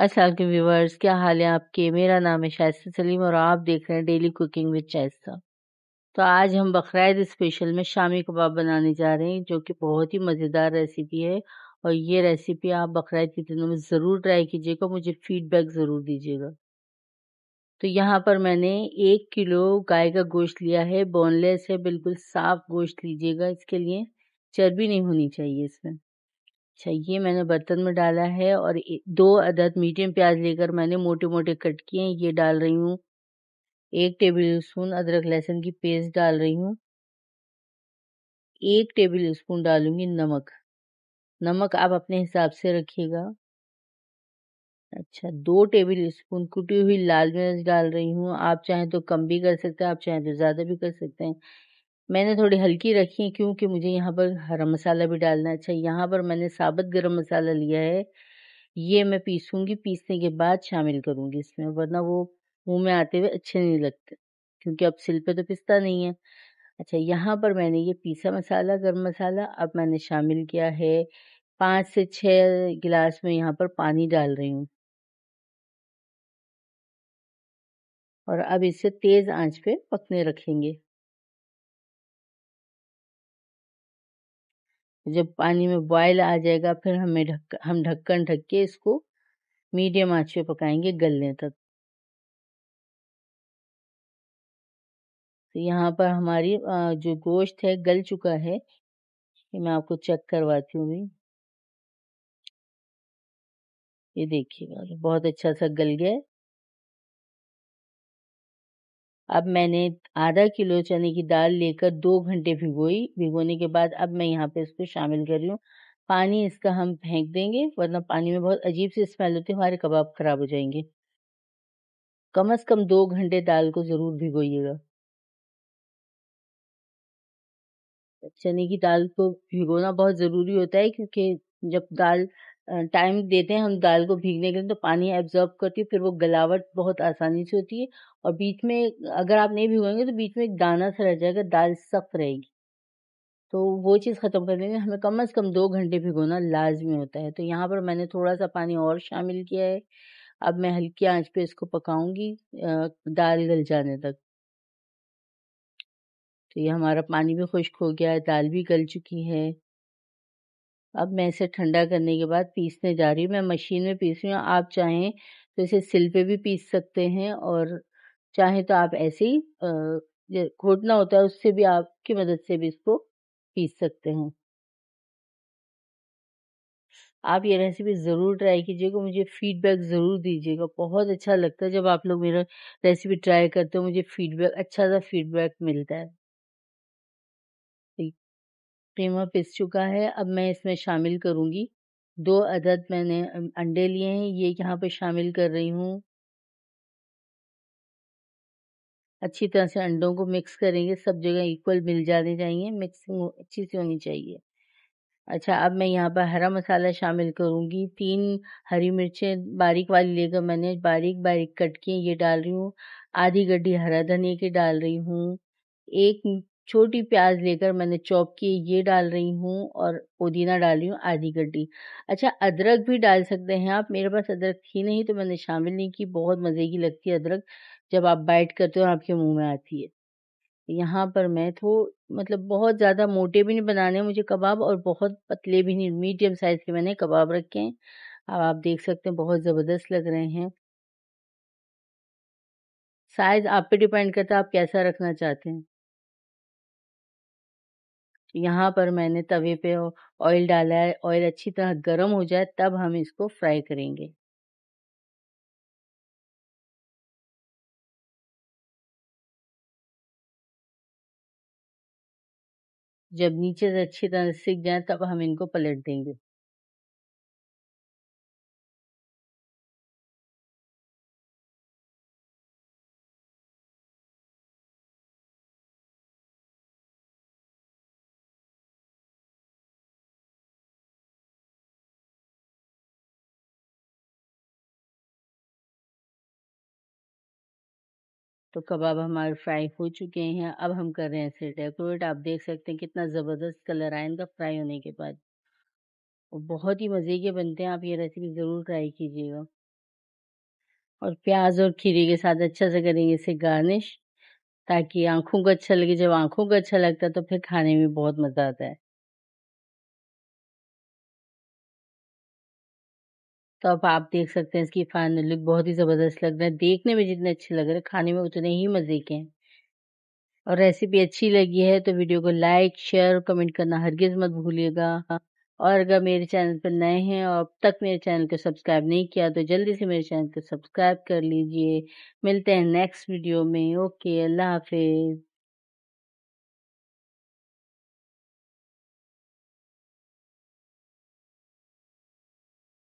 असलम अच्छा व्यूवर्स क्या हाल है आपके मेरा नाम है शाइस्त सलीम और आप देख रहे हैं डेली कुकिंग विद शाइस्ता तो आज हम बकरद स्पेशल में शामी कबाब बनाने जा रहे हैं जो कि बहुत ही मज़ेदार रेसिपी है और ये रेसिपी आप बकरीद के दिनों में ज़रूर ट्राई कीजिएगा मुझे फीडबैक ज़रूर दीजिएगा तो यहाँ पर मैंने एक किलो गाय का गोश्त लिया है बोनलेस है बिल्कुल साफ़ गोश्त लीजिएगा इसके लिए चर्बी नहीं होनी चाहिए इसमें अच्छा ये मैंने बर्तन में डाला है और दो अदद मीडियम प्याज लेकर मैंने मोटे-मोटे कट किए हैं ये डाल रही हूँ। एक टेबल स्पून अदरक लहसुन की पेस्ट डाल रही हूँ। एक टेबल स्पून डालूँगी नमक। नमक आप अपने हिसाब से रखिएगा। अच्छा दो टेबल स्पून कुटी हुई लाल मिर्च डाल रही हूँ। आप चाहें तो कम भी कर सकते हैं, आप चाहें तो ज़्यादा भी कर सकते हैं। मैंने थोड़ी हल्की रखी है क्योंकि मुझे यहाँ पर हरा मसाला भी डालना अच्छा है अच्छा यहाँ पर मैंने साबुत गरम मसाला लिया है ये मैं पीसूँगी पीसने के बाद शामिल करूँगी इसमें वरना वो मुँह में आते हुए अच्छे नहीं लगते क्योंकि अब सिल पे तो पिसता नहीं है अच्छा यहाँ पर मैंने ये पीसा मसाला गर्म मसाला अब मैंने शामिल किया है पाँच से छः गिलास में यहाँ पर पानी डाल रही हूँ और अब इसे तेज़ आंच पे पकने रखेंगे जब पानी में बॉयल आ जाएगा फिर हमें ढक हम ढक्कन ढक के इसको मीडियम आँच पे पकाएंगे गलने तक तो यहाँ पर हमारी जो गोश्त है गल चुका है ये मैं आपको चेक करवाती हूँ भी ये देखिएगा बहुत अच्छा सा गल गया अब मैंने आधा किलो चने की दाल लेकर दो घंटे भिगोई भिगोने के बाद अब मैं यहाँ पे इसको शामिल कर रही हूँ पानी इसका हम फेंक देंगे वरना पानी में बहुत अजीब सी स्मेल होती है हमारे कबाब खराब हो जाएंगे कम से कम दो घंटे दाल को ज़रूर भिगोइएगा चने की दाल को भिगोना बहुत ज़रूरी होता है क्योंकि जब दाल टाइम देते हैं हम दाल को भीगने के लिए तो पानी एब्जॉर्ब करती है फिर वो गलावट बहुत आसानी से होती है और बीच में अगर आप नहीं भिगोएंगे तो बीच में एक दाना सा रह जाएगा दाल सख्त रहेगी तो वो चीज़ ख़त्म करने में हमें कम अज़ कम दो घंटे भिगोना लाजमी होता है तो यहाँ पर मैंने थोड़ा सा पानी और शामिल किया है अब मैं हल्की आंच पे इसको पकाऊंगी दाल गल जाने तक तो ये हमारा पानी भी खुश्क हो गया है दाल भी गल चुकी है अब मैं इसे ठंडा करने के बाद पीसने जा रही हूँ मैं मशीन में पीस रही हूँ आप चाहें तो इसे सिल पे भी पीस सकते हैं और चाहे तो आप ऐसे ही घोटना होता है उससे भी आपकी मदद से भी इसको पीस सकते हैं आप ये रेसिपी ज़रूर ट्राई कीजिएगा मुझे फीडबैक ज़रूर दीजिएगा बहुत अच्छा लगता है जब आप लोग मेरा रेसिपी ट्राई करते हो मुझे फीडबैक अच्छा सा फीडबैक मिलता है कीमा पिस चुका है अब मैं इसमें शामिल करूँगी दो अदद मैंने अंडे लिए हैं ये यहाँ पे शामिल कर रही हूँ अच्छी तरह से अंडों को मिक्स करेंगे सब जगह इक्वल मिल जाने चाहिए मिक्सिंग अच्छी सी होनी चाहिए अच्छा अब मैं यहाँ पर हरा मसाला शामिल करूँगी तीन हरी मिर्चें बारीक वाली लेकर मैंने बारीक बारीक कट किए ये डाल रही हूँ आधी गड्ढी हरा धनिया की डाल रही हूँ एक छोटी प्याज लेकर मैंने चॉप किए ये डाल रही हूँ और पुदीना डाल रही हूँ आधी गड्डी अच्छा अदरक भी डाल सकते हैं आप मेरे पास अदरक थी नहीं तो मैंने शामिल नहीं की बहुत मज़े की लगती है अदरक जब आप बाइट करते हो आपके मुंह में आती है यहाँ पर मैं तो मतलब बहुत ज़्यादा मोटे भी नहीं बनाने मुझे कबाब और बहुत पतले भी नहीं मीडियम साइज़ के मैंने कबाब रखे हैं अब आप देख सकते हैं बहुत ज़बरदस्त लग रहे हैं साइज़ आप पे डिपेंड करता है आप कैसा रखना चाहते हैं यहाँ पर मैंने तवे पे ऑयल डाला है ऑयल अच्छी तरह गर्म हो जाए तब हम इसको फ्राई करेंगे जब नीचे से अच्छी तरह सीख जाए तब हम इनको पलट देंगे तो कबाब हमारे फ्राई हो चुके हैं अब हम कर रहे हैं इसे डेकोरेट आप देख सकते हैं कितना ज़बरदस्त कलर आया इनका फ्राई होने के बाद और बहुत ही मज़े के बनते हैं आप ये रेसिपी ज़रूर ट्राई कीजिएगा और प्याज और खीरे के साथ अच्छा से करेंगे इसे गार्निश ताकि आँखों को अच्छा लगे जब आँखों को अच्छा लगता है तो फिर खाने में बहुत मज़ा आता है तो अब आप देख सकते हैं इसकी फाइनल लुक बहुत ही ज़बरदस्त लग रहा है देखने में जितने अच्छे लग रहे हैं खाने में उतने ही मज़े के हैं और रेसिपी अच्छी लगी है तो वीडियो को लाइक शेयर कमेंट करना हरगिज़ मत भूलिएगा और अगर मेरे चैनल पर नए हैं और अब तक मेरे चैनल को सब्सक्राइब नहीं किया तो जल्दी से मेरे चैनल को सब्सक्राइब कर लीजिए मिलते हैं नेक्स्ट वीडियो में ओके अल्लाह हाफिज़